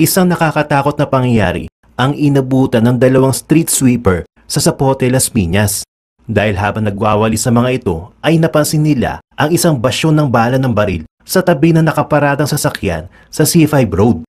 Isang nakakatakot na pangyayari ang inabutan ng dalawang street sweeper sa Sapote, Las Piñas. Dahil habang nagwawali sa mga ito ay napansin nila ang isang basyon ng bala ng baril sa tabi ng nakaparadang sasakyan sa C5 Road.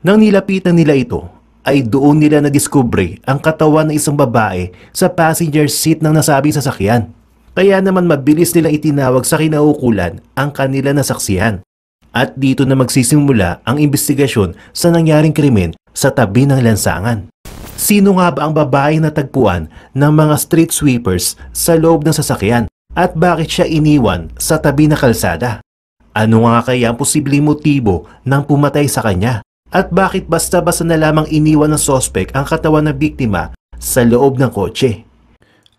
Nang nilapitan nila ito, ay doon nila na nadiskubre ang katawan ng isang babae sa passenger seat ng nasabing sasakyan. Kaya naman mabilis nilang itinawag sa kinaukulan ang kanila nasaksihan at dito na magsisimula ang investigasyon sa nangyaring krimen sa tabi ng lansangan. Sino nga ba ang babae na tagpuan ng mga street sweepers sa loob ng sasakyan at bakit siya iniwan sa tabi na kalsada? Ano nga kaya ang posibleng motibo ng pumatay sa kanya? At bakit basta-basta na lamang iniwan ng sospek ang katawan ng biktima sa loob ng kotse?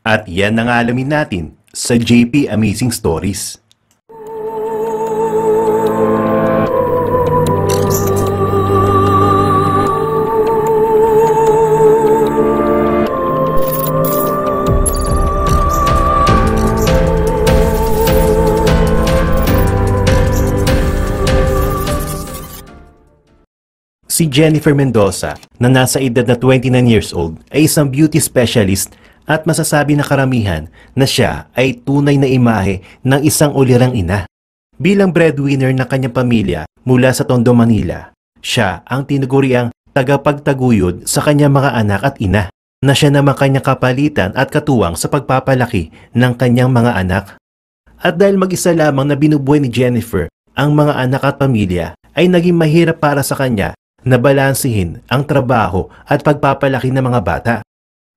At yan ang alamin natin sa JP Amazing Stories. Si Jennifer Mendoza, na nasa edad na 29 years old, ay isang beauty specialist at masasabi na karamihan na siya ay tunay na imahe ng isang ulirang ina. Bilang breadwinner ng kanyang pamilya mula sa Tondo, Manila, siya ang tinaguriang tagapagtaguyod sa kanyang mga anak at ina na siya naman kanyang kapalitan at katuwang sa pagpapalaki ng kanyang mga anak. At dahil mag-isa lamang na binubuhay ni Jennifer ang mga anak at pamilya, ay naging mahirap para sa kanya nabalansihin ang trabaho at pagpapalaki ng mga bata.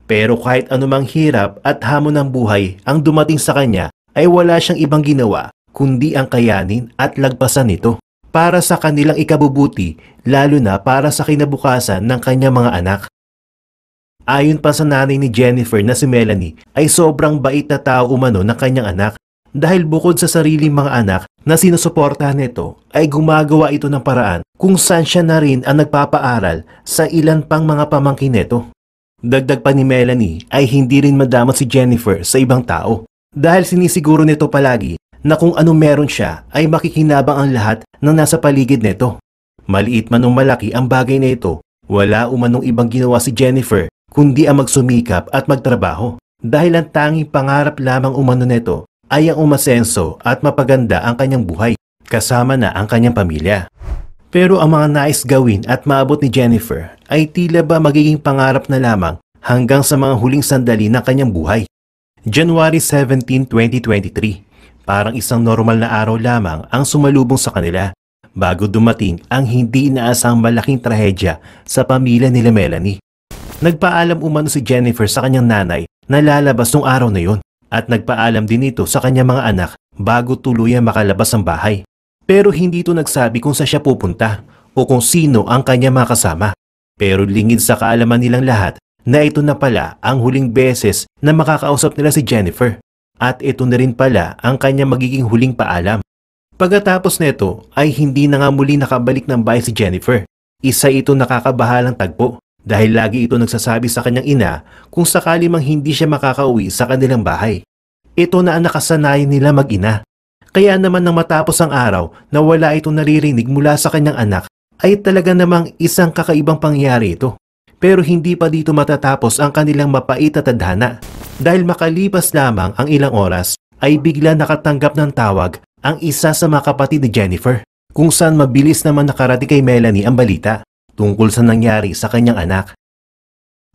Pero kahit anumang hirap at hamon ng buhay ang dumating sa kanya ay wala siyang ibang ginawa kundi ang kayanin at lagpasan nito para sa kanilang ikabubuti lalo na para sa kinabukasan ng kanyang mga anak. Ayon pa sa nanay ni Jennifer na si Melanie ay sobrang bait na tao umano ng kanyang anak dahil bukod sa sariling mga anak na sinusuportahan nito ay gumagawa ito ng paraan kung saan siya na rin ang nagpapaaral sa ilan pang mga pamangkin nito. Dagdag pa ni Melanie ay hindi rin madamot si Jennifer sa ibang tao dahil sinisiguro nito palagi na kung ano meron siya ay makikinabang ang lahat na nasa paligid nito. Maliit man o malaki ang bagay na ito, wala umanong ibang ginawa si Jennifer kundi ang magsumikap at magtrabaho dahil ang tanging pangarap lamang umano nito ay ang umasenso at mapaganda ang kanyang buhay kasama na ang kanyang pamilya. Pero ang mga nais gawin at maabot ni Jennifer ay tila ba magiging pangarap na lamang hanggang sa mga huling sandali ng kanyang buhay. January 17, 2023, parang isang normal na araw lamang ang sumalubong sa kanila bago dumating ang hindi inaasang malaking trahedya sa pamilya nila Melanie. Nagpaalam umano si Jennifer sa kanyang nanay na lalabas nung araw na yun at nagpaalam din ito sa kanyang mga anak bago tuluyang makalabas ng bahay. Pero hindi ito nagsabi kung saan siya pupunta o kung sino ang kanya mga kasama. Pero lingid sa kaalaman nilang lahat na ito na pala ang huling beses na makakausap nila si Jennifer. At ito na rin pala ang kanya magiging huling paalam. Pagkatapos nito ay hindi na nga muli nakabalik ng bahay si Jennifer. Isa ito nakakabahalang tagpo dahil lagi ito nagsasabi sa kanyang ina kung sakali mang hindi siya makakauwi sa kanilang bahay. Ito na ang nakasanayan nila mag-ina. Kaya naman nang matapos ang araw na wala itong naririnig mula sa kanyang anak ay talaga namang isang kakaibang pangyari ito. Pero hindi pa dito matatapos ang kanilang mapait at tadhana. Dahil makalipas lamang ang ilang oras ay bigla nakatanggap ng tawag ang isa sa mga kapatid ni Jennifer kung saan mabilis naman nakarating kay Melanie ang balita tungkol sa nangyari sa kanyang anak.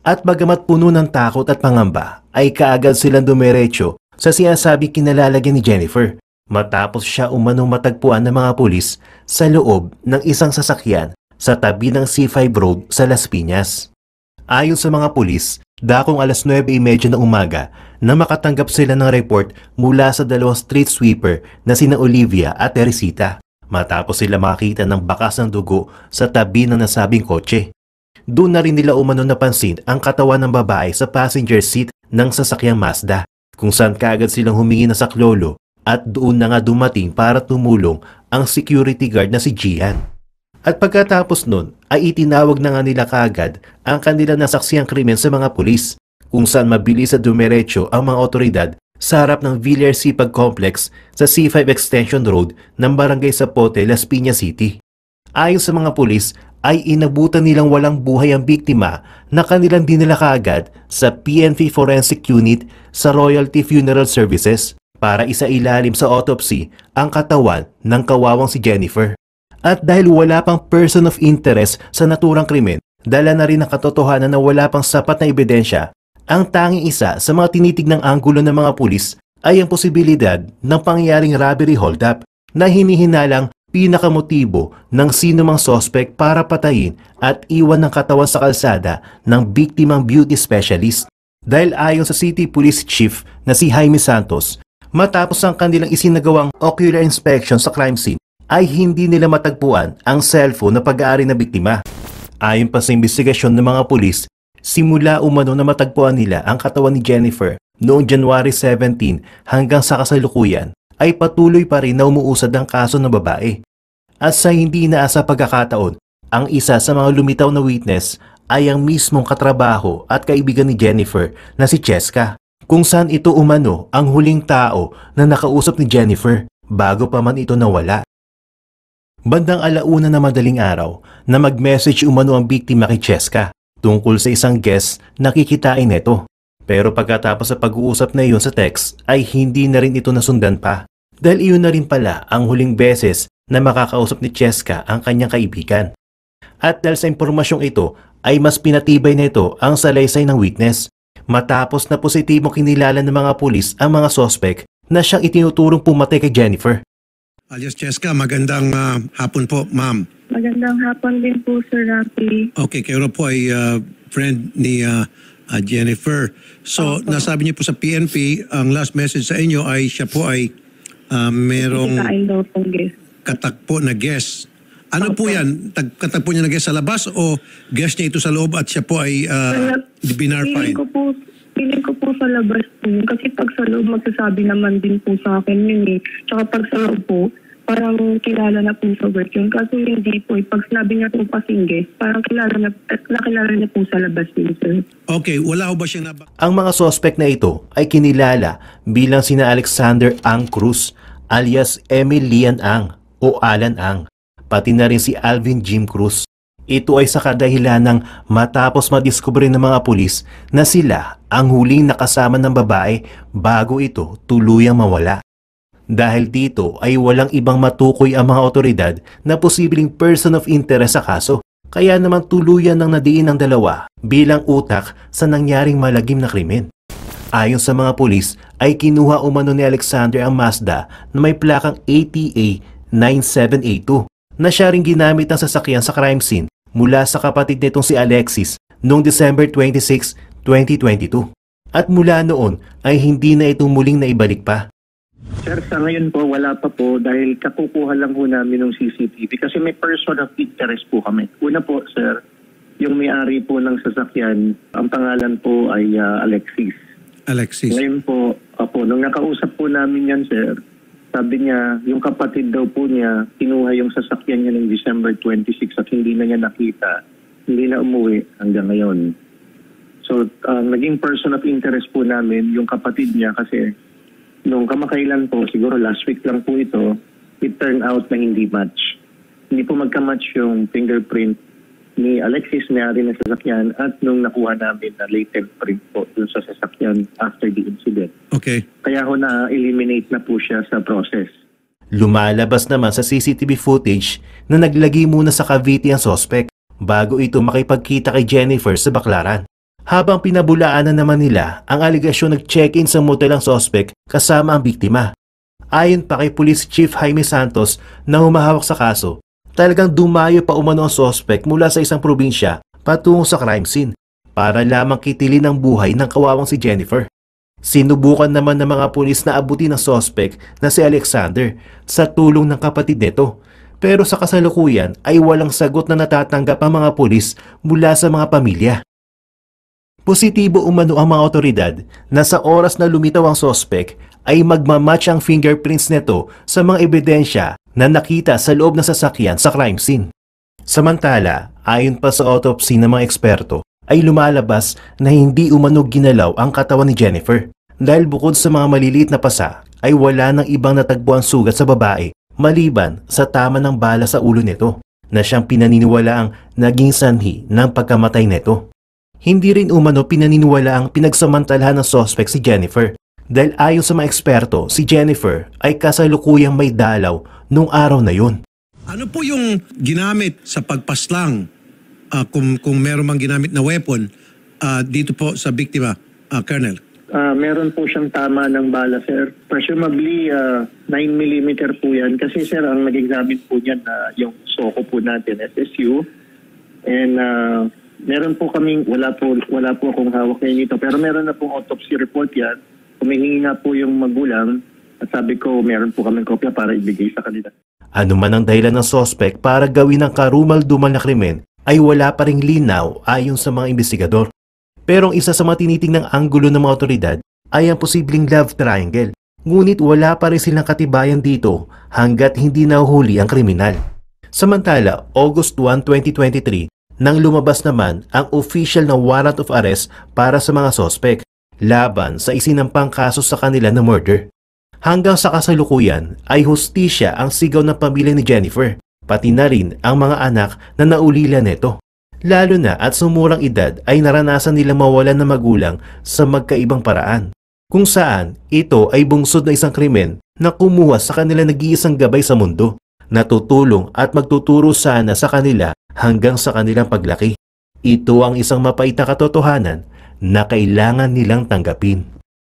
At bagamat puno ng takot at pangamba, ay kaagad silang dumiretso sa sinasabi kinalalagyan ni Jennifer matapos siya umanong matagpuan ng mga pulis sa loob ng isang sasakyan sa tabi ng C5 Road sa Las Piñas. Ayon sa mga pulis, dakong alas 9.30 ng umaga na makatanggap sila ng report mula sa dalawang street sweeper na sina Olivia at Teresita matapos sila makita ng bakas ng dugo sa tabi ng nasabing kotse. Doon na rin nila umano napansin ang katawan ng babae sa passenger seat ng sasakyang Mazda kung saan kaagad silang humingi na saklolo at doon na nga dumating para tumulong ang security guard na si Jihan. At pagkatapos nun ay itinawag na nga nila kaagad ang kanila nasaksiang krimen sa mga pulis kung saan mabilis sa dumiretso ang mga otoridad sa harap ng Villar Sipag Complex sa C5 Extension Road ng Barangay Sapote, Las Piñas City. Ayon sa mga pulis ay inabutan nilang walang buhay ang biktima na kanilang dinala kaagad sa PNP Forensic Unit sa Royalty Funeral Services para isailalim sa autopsy ang katawan ng kawawang si Jennifer. At dahil wala pang person of interest sa naturang krimen, dala na rin ang katotohanan na wala pang sapat na ebidensya ang tanging isa sa mga tinitignang anggulo ng mga pulis ay ang posibilidad ng pangyaring robbery holdup na hinihinalang pinakamotibo ng sinumang mang sospek para patayin at iwan ng katawan sa kalsada ng biktimang beauty specialist dahil ayon sa City Police Chief na si Jaime Santos, matapos ang kanilang isinagawang ocular inspection sa crime scene ay hindi nila matagpuan ang cellphone na pag-aari na biktima. Ayon pa sa investigasyon ng mga pulis, Simula umano na matagpuan nila ang katawan ni Jennifer noong January 17 hanggang sa kasalukuyan ay patuloy pa rin na umuusad ang kaso ng babae. At sa hindi inaasa pagkakataon, ang isa sa mga lumitaw na witness ay ang mismong katrabaho at kaibigan ni Jennifer na si Cheska kung saan ito umano ang huling tao na nakausap ni Jennifer bago pa man ito nawala. Bandang alauna na madaling araw na mag-message umano ang biktima kay Cheska tungkol sa isang guest na kikitain nito. Pero pagkatapos sa pag-uusap na iyon sa text ay hindi na rin ito nasundan pa. Dahil iyon na rin pala ang huling beses na makakausap ni Cheska ang kanyang kaibigan. At dahil sa impormasyong ito ay mas pinatibay nito ang salaysay ng witness. Matapos na positibo kinilala ng mga pulis ang mga sospek na siyang itinuturong pumatay kay Jennifer alias Cheska. Magandang ah, hapon po, ma'am. Magandang hapon din po, Sir Rafi. Okay, kayo po ay ah, friend ni uh, ah, Jennifer. So, nasabi niyo po sa PNP, ang last message sa inyo ay siya po ay ah, merong Kikain daw katakpo na guest. Ano po yan? Tag- katakpo niya na guest sa labas o guest niya ito sa loob at siya po ay ah, Feeling binarfine? ko po, Piling ko po sa labas po. Kasi pag sa loob, magsasabi naman din po sa akin yun eh. Tsaka pag sa loob po, parang kilala na po sa work yun. Kaso hindi po, eh, pag sinabi niya po pasingge, parang kilala na, eh, nakilala na po sa labas yun, sir. Okay, wala ho ba siyang nab- Ang mga sospek na ito ay kinilala bilang sina Alexander Ang Cruz alias Emil Lian Ang o Alan Ang, pati na rin si Alvin Jim Cruz. Ito ay sa kadahilan ng matapos madiskubre ng mga pulis na sila ang huling nakasama ng babae bago ito tuluyang mawala. Dahil dito ay walang ibang matukoy ang mga otoridad na posibleng person of interest sa kaso. Kaya naman tuluyan ng nadiin ang dalawa bilang utak sa nangyaring malagim na krimen. Ayon sa mga pulis ay kinuha umano ni Alexander ang Mazda na may plakang ATA 9782 na siya rin ginamit ang sasakyan sa crime scene mula sa kapatid nitong si Alexis noong December 26, 2022. At mula noon ay hindi na ito muling naibalik pa. Sir, sa ngayon po wala pa po dahil kakukuha lang po namin ng CCTV kasi may person of interest po kami. Una po, sir, yung may-ari po ng sasakyan, ang pangalan po ay uh, Alexis. Alexis. Ngayon po, apo, nung nakausap po namin yan, sir, sabi niya, yung kapatid daw po niya, kinuha yung sasakyan niya ng December 26 at hindi na niya nakita. Hindi na umuwi hanggang ngayon. So, uh, naging person of interest po namin, yung kapatid niya kasi nung kamakailan po, siguro last week lang po ito, it turned out na hindi match. Hindi po magka-match yung fingerprint ni Alexis Mayari sa sasakyan at nung nakuha namin na latent print po dun sa sasakyan after the incident. Okay. Kaya ho na-eliminate na po siya sa process. Lumalabas naman sa CCTV footage na naglagi muna sa Cavite ang sospek bago ito makipagkita kay Jennifer sa Baklaran. Habang pinabulaan na naman nila ang aligasyon nag-check-in sa motel ang sospek kasama ang biktima. Ayon pa kay Police Chief Jaime Santos na humahawak sa kaso, talagang dumayo pa umano ang sospek mula sa isang probinsya patungo sa crime scene para lamang kitilin ang buhay ng kawawang si Jennifer. Sinubukan naman ng mga pulis na abutin ang sospek na si Alexander sa tulong ng kapatid nito. Pero sa kasalukuyan ay walang sagot na natatanggap ang mga pulis mula sa mga pamilya. Positibo umano ang mga otoridad na sa oras na lumitaw ang sospek ay magmamatch ang fingerprints nito sa mga ebidensya na nakita sa loob ng sasakyan sa crime scene. Samantala, ayon pa sa autopsy ng mga eksperto, ay lumalabas na hindi umano ginalaw ang katawan ni Jennifer. Dahil bukod sa mga maliliit na pasa, ay wala ng ibang natagpuan sugat sa babae maliban sa tama ng bala sa ulo nito na siyang pinaniniwalaang naging sanhi ng pagkamatay nito hindi rin umano pinaniniwala ang pinagsamantalahan ng sospek si Jennifer. Dahil ayon sa mga eksperto, si Jennifer ay kasalukuyang may dalaw nung araw na yun. Ano po yung ginamit sa pagpaslang uh, kung, kung meron mang ginamit na weapon uh, dito po sa biktima, uh, Colonel? Uh, meron po siyang tama ng bala, sir. Presumably, uh, 9mm po yan. Kasi, sir, ang nag-examine po niyan na uh, yung soko po natin, SSU. And uh, Meron po kaming, wala po, wala po akong hawak ngayon ito, pero meron na pong autopsy report yan. Humihingi na po yung magulang at sabi ko meron po kaming kopya para ibigay sa kanila. Ano man ang dahilan ng sospek para gawin ang karumal-dumal na krimen ay wala pa ring linaw ayon sa mga investigador. Pero ang isa sa mga tinitingnang anggulo ng mga otoridad ay ang posibleng love triangle. Ngunit wala pa rin silang katibayan dito hanggat hindi nahuhuli ang kriminal. Samantala, August 1, 2023, nang lumabas naman ang official na warrant of arrest para sa mga sospek laban sa isinampang kaso sa kanila na murder. Hanggang sa kasalukuyan ay hustisya ang sigaw ng pamilya ni Jennifer, pati na rin ang mga anak na naulila nito. Lalo na at sumurang edad ay naranasan nila mawalan ng magulang sa magkaibang paraan. Kung saan ito ay bungsod na isang krimen na kumuha sa kanila nag-iisang gabay sa mundo natutulong at magtuturo sana sa kanila hanggang sa kanilang paglaki. Ito ang isang mapait na katotohanan na kailangan nilang tanggapin.